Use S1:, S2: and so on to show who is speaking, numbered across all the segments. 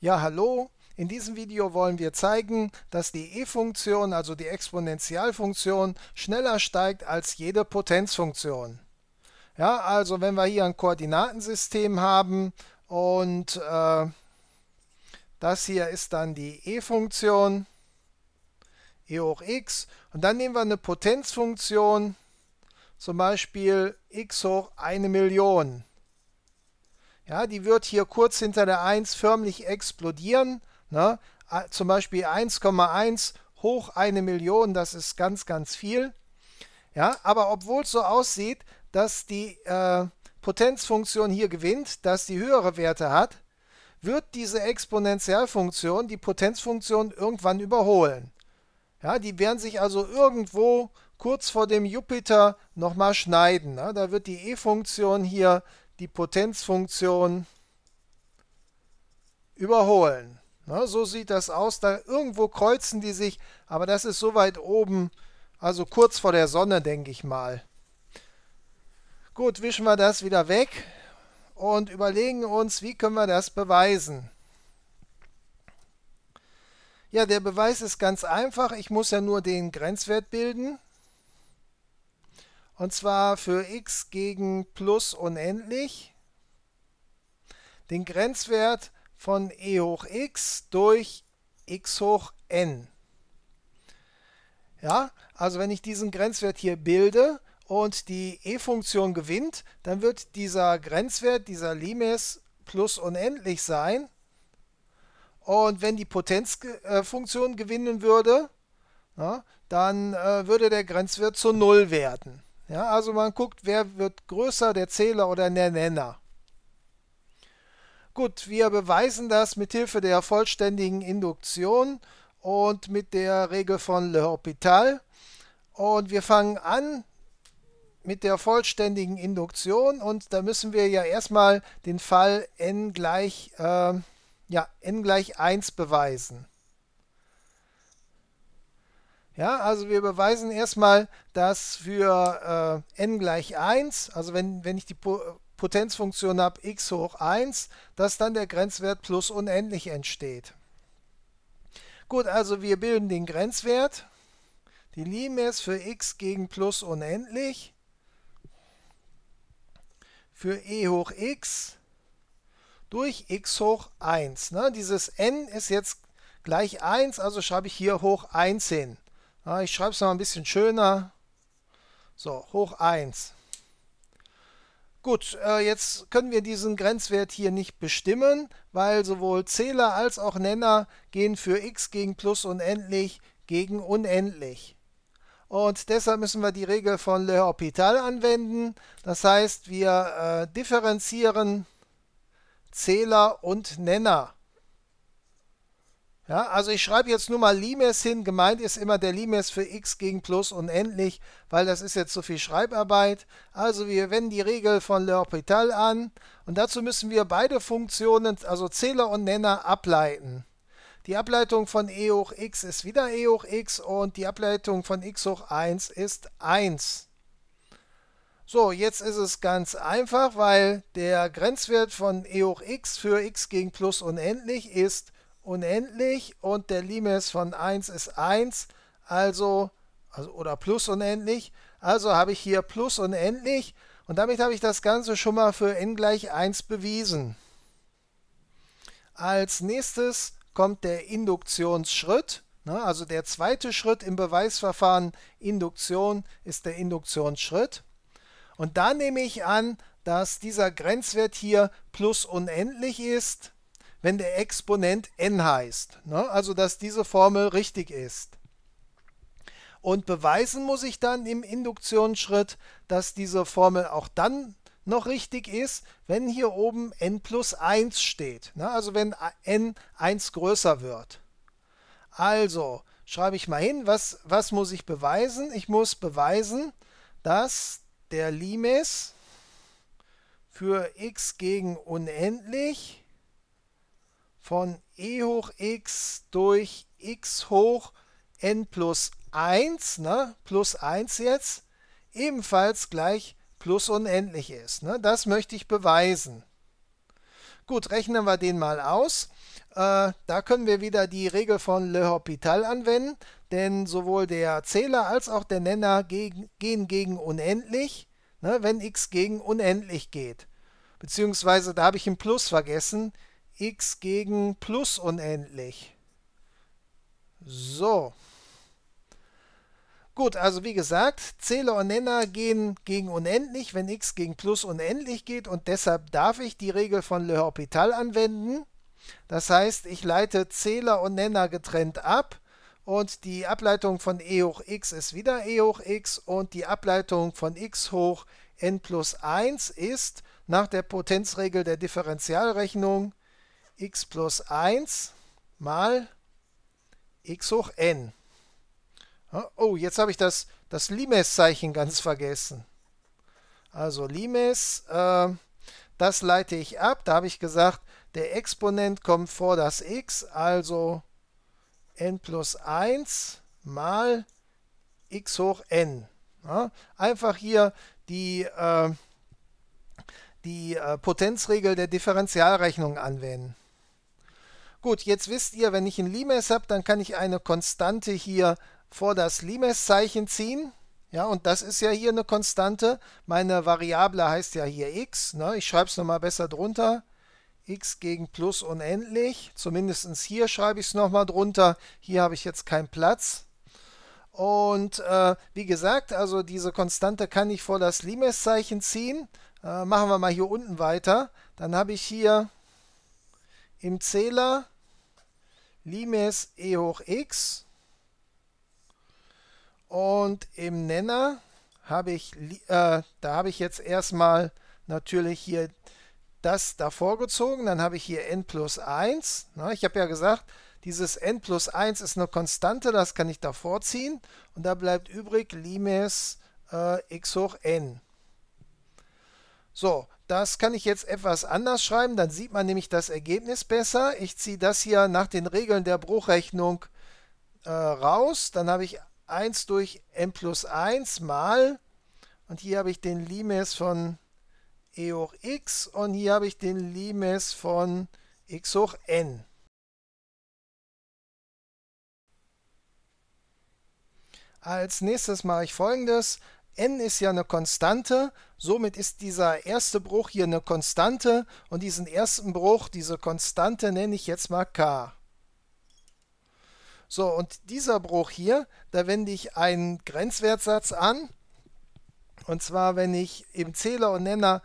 S1: Ja, hallo. In diesem Video wollen wir zeigen, dass die e-Funktion, also die Exponentialfunktion, schneller steigt als jede Potenzfunktion. Ja, also wenn wir hier ein Koordinatensystem haben und äh, das hier ist dann die e-Funktion, e hoch x, und dann nehmen wir eine Potenzfunktion, zum Beispiel x hoch eine Million. Ja, die wird hier kurz hinter der 1 förmlich explodieren. Ne? Zum Beispiel 1,1 hoch eine Million, das ist ganz, ganz viel. Ja, aber obwohl es so aussieht, dass die äh, Potenzfunktion hier gewinnt, dass die höhere Werte hat, wird diese Exponentialfunktion die Potenzfunktion irgendwann überholen. Ja, die werden sich also irgendwo kurz vor dem Jupiter nochmal schneiden. Ne? Da wird die E-Funktion hier die Potenzfunktion überholen. Na, ne, so sieht das aus. Da irgendwo kreuzen die sich, aber das ist so weit oben, also kurz vor der Sonne, denke ich mal. Gut, wischen wir das wieder weg und überlegen uns, wie können wir das beweisen. Ja, der Beweis ist ganz einfach. Ich muss ja nur den Grenzwert bilden. Und zwar für x gegen plus unendlich den Grenzwert von e hoch x durch x hoch n. Ja, also wenn ich diesen Grenzwert hier bilde und die e-Funktion gewinnt, dann wird dieser Grenzwert, dieser Limes plus unendlich sein. Und wenn die Potenzfunktion gewinnen würde, na, dann äh, würde der Grenzwert zu 0 werden. Ja, also man guckt, wer wird größer, der Zähler oder der Nenner. Gut, wir beweisen das mit Hilfe der vollständigen Induktion und mit der Regel von L'Hopital. Und wir fangen an mit der vollständigen Induktion und da müssen wir ja erstmal den Fall n gleich, äh, ja, n gleich 1 beweisen. Ja, also wir beweisen erstmal, dass für äh, n gleich 1, also wenn, wenn ich die po Potenzfunktion habe x hoch 1, dass dann der Grenzwert plus unendlich entsteht. Gut, also wir bilden den Grenzwert. Die Linie für x gegen plus unendlich. Für e hoch x durch x hoch 1. Ne? Dieses n ist jetzt gleich 1, also schreibe ich hier hoch 1 hin. Ah, ich schreibe es noch ein bisschen schöner. So, hoch 1. Gut, äh, jetzt können wir diesen Grenzwert hier nicht bestimmen, weil sowohl Zähler als auch Nenner gehen für x gegen plus unendlich gegen unendlich. Und deshalb müssen wir die Regel von Le Hopital anwenden. Das heißt, wir äh, differenzieren Zähler und Nenner. Ja, also ich schreibe jetzt nur mal Limes hin. Gemeint ist immer der Limes für x gegen plus unendlich, weil das ist jetzt so viel Schreibarbeit. Also wir wenden die Regel von L'Hopital an und dazu müssen wir beide Funktionen, also Zähler und Nenner, ableiten. Die Ableitung von e hoch x ist wieder e hoch x und die Ableitung von x hoch 1 ist 1. So, jetzt ist es ganz einfach, weil der Grenzwert von e hoch x für x gegen plus unendlich ist unendlich und der Limes von 1 ist 1, also, also oder plus unendlich. Also habe ich hier plus unendlich und damit habe ich das Ganze schon mal für n gleich 1 bewiesen. Als nächstes kommt der Induktionsschritt. Ne? Also der zweite Schritt im Beweisverfahren Induktion ist der Induktionsschritt. Und da nehme ich an, dass dieser Grenzwert hier plus unendlich ist wenn der Exponent n heißt. Ne? Also dass diese Formel richtig ist. Und beweisen muss ich dann im Induktionsschritt, dass diese Formel auch dann noch richtig ist, wenn hier oben n plus 1 steht. Ne? Also wenn n 1 größer wird. Also schreibe ich mal hin, was, was muss ich beweisen? Ich muss beweisen, dass der Limes für x gegen unendlich von e hoch x durch x hoch n plus 1, ne, plus 1 jetzt, ebenfalls gleich plus unendlich ist. Ne? Das möchte ich beweisen. Gut, rechnen wir den mal aus. Äh, da können wir wieder die Regel von Le L'Hopital anwenden, denn sowohl der Zähler als auch der Nenner gegen, gehen gegen unendlich, ne, wenn x gegen unendlich geht. Beziehungsweise, da habe ich ein Plus vergessen, x gegen plus unendlich. So. Gut, also wie gesagt, Zähler und Nenner gehen gegen unendlich, wenn x gegen plus unendlich geht und deshalb darf ich die Regel von Le Hopital anwenden. Das heißt, ich leite Zähler und Nenner getrennt ab und die Ableitung von e hoch x ist wieder e hoch x und die Ableitung von x hoch n plus 1 ist nach der Potenzregel der Differentialrechnung x plus 1 mal x hoch n. Oh, jetzt habe ich das, das Limes-Zeichen ganz vergessen. Also Limes, äh, das leite ich ab. Da habe ich gesagt, der Exponent kommt vor das x, also n plus 1 mal x hoch n. Ja, einfach hier die, äh, die äh, Potenzregel der Differentialrechnung anwenden. Gut, jetzt wisst ihr, wenn ich ein Limes habe, dann kann ich eine Konstante hier vor das Limes-Zeichen ziehen. Ja, und das ist ja hier eine Konstante. Meine Variable heißt ja hier x. Ne? Ich schreibe es nochmal besser drunter. x gegen plus unendlich. Zumindest hier schreibe ich es nochmal drunter. Hier habe ich jetzt keinen Platz. Und äh, wie gesagt, also diese Konstante kann ich vor das Limes-Zeichen ziehen. Äh, machen wir mal hier unten weiter. Dann habe ich hier im Zähler Limes e hoch x und im Nenner habe ich, äh, da habe ich jetzt erstmal natürlich hier das davor gezogen, dann habe ich hier n plus 1. Na, ich habe ja gesagt, dieses n plus 1 ist eine Konstante, das kann ich davor ziehen und da bleibt übrig Limes äh, x hoch n. So, das kann ich jetzt etwas anders schreiben, dann sieht man nämlich das Ergebnis besser. Ich ziehe das hier nach den Regeln der Bruchrechnung äh, raus. Dann habe ich 1 durch n plus 1 mal und hier habe ich den Limes von e hoch x und hier habe ich den Limes von x hoch n. Als nächstes mache ich folgendes n ist ja eine Konstante, somit ist dieser erste Bruch hier eine Konstante und diesen ersten Bruch, diese Konstante nenne ich jetzt mal k. So, und dieser Bruch hier, da wende ich einen Grenzwertsatz an. Und zwar, wenn ich im Zähler und Nenner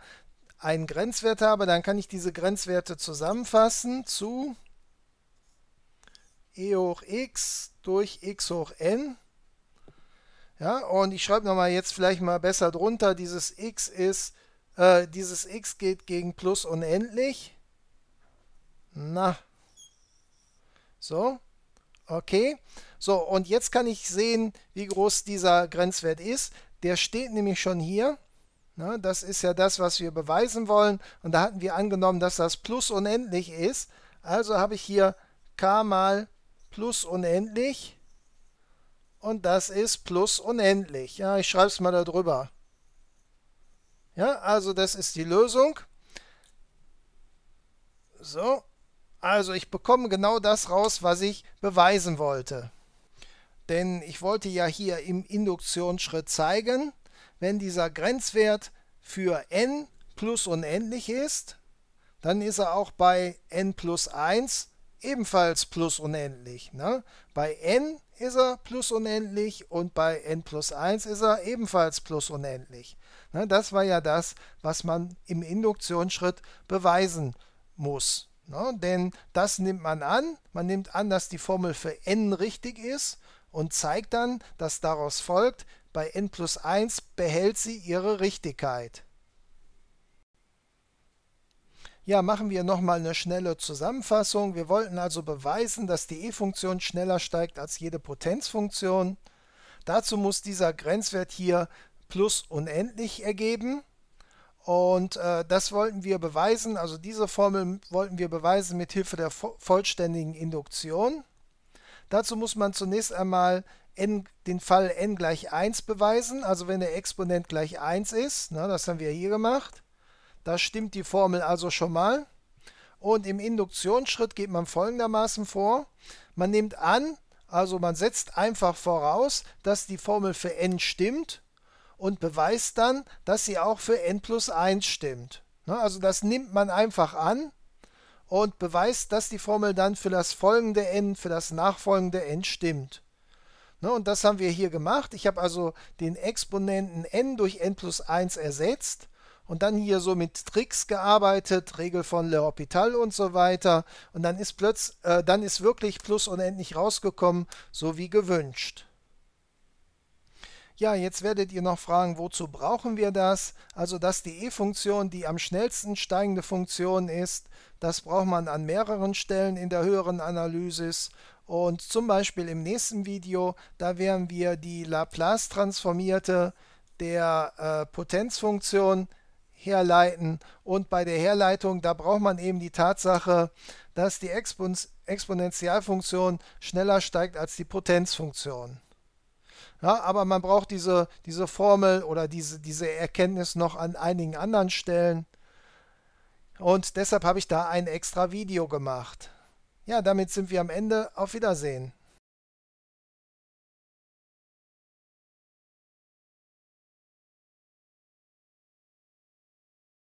S1: einen Grenzwert habe, dann kann ich diese Grenzwerte zusammenfassen zu e hoch x durch x hoch n. Ja, und ich schreibe nochmal jetzt vielleicht mal besser drunter, dieses x ist, äh, dieses x geht gegen plus unendlich. Na. So. Okay. So, und jetzt kann ich sehen, wie groß dieser Grenzwert ist. Der steht nämlich schon hier. Na, das ist ja das, was wir beweisen wollen. Und da hatten wir angenommen, dass das plus unendlich ist. Also habe ich hier k mal plus unendlich und das ist plus unendlich. Ja, ich schreibe es mal darüber. Ja, also das ist die Lösung. So, also ich bekomme genau das raus, was ich beweisen wollte. Denn ich wollte ja hier im Induktionsschritt zeigen, wenn dieser Grenzwert für n plus unendlich ist, dann ist er auch bei n plus 1 ebenfalls plus unendlich. Ne? Bei n ist er plus unendlich und bei n plus 1 ist er ebenfalls plus unendlich. Ne? Das war ja das, was man im Induktionsschritt beweisen muss. Ne? Denn das nimmt man an. Man nimmt an, dass die Formel für n richtig ist und zeigt dann, dass daraus folgt, bei n plus 1 behält sie ihre Richtigkeit. Ja, machen wir nochmal eine schnelle Zusammenfassung. Wir wollten also beweisen, dass die e-Funktion schneller steigt als jede Potenzfunktion. Dazu muss dieser Grenzwert hier plus unendlich ergeben. Und äh, das wollten wir beweisen, also diese Formel wollten wir beweisen mit Hilfe der vo vollständigen Induktion. Dazu muss man zunächst einmal n, den Fall n gleich 1 beweisen, also wenn der Exponent gleich 1 ist, na, ne, das haben wir hier gemacht. Da stimmt die Formel also schon mal. Und im Induktionsschritt geht man folgendermaßen vor. Man nimmt an, also man setzt einfach voraus, dass die Formel für n stimmt und beweist dann, dass sie auch für n plus 1 stimmt. Ne, also das nimmt man einfach an und beweist, dass die Formel dann für das folgende n, für das nachfolgende n stimmt. Ne, und das haben wir hier gemacht. Ich habe also den Exponenten n durch n plus 1 ersetzt und dann hier so mit Tricks gearbeitet, Regel von Le Hôpital und so weiter. Und dann ist plötzlich, äh, dann ist wirklich plus unendlich rausgekommen, so wie gewünscht. Ja, jetzt werdet ihr noch fragen, wozu brauchen wir das? Also, dass die E-Funktion die am schnellsten steigende Funktion ist, das braucht man an mehreren Stellen in der höheren Analysis. Und zum Beispiel im nächsten Video, da werden wir die Laplace-transformierte der äh, Potenzfunktion herleiten. Und bei der Herleitung, da braucht man eben die Tatsache, dass die Expon Exponentialfunktion schneller steigt als die Potenzfunktion. Ja, aber man braucht diese, diese Formel oder diese, diese Erkenntnis noch an einigen anderen Stellen. Und deshalb habe ich da ein extra Video gemacht. Ja, damit sind wir am Ende. Auf Wiedersehen.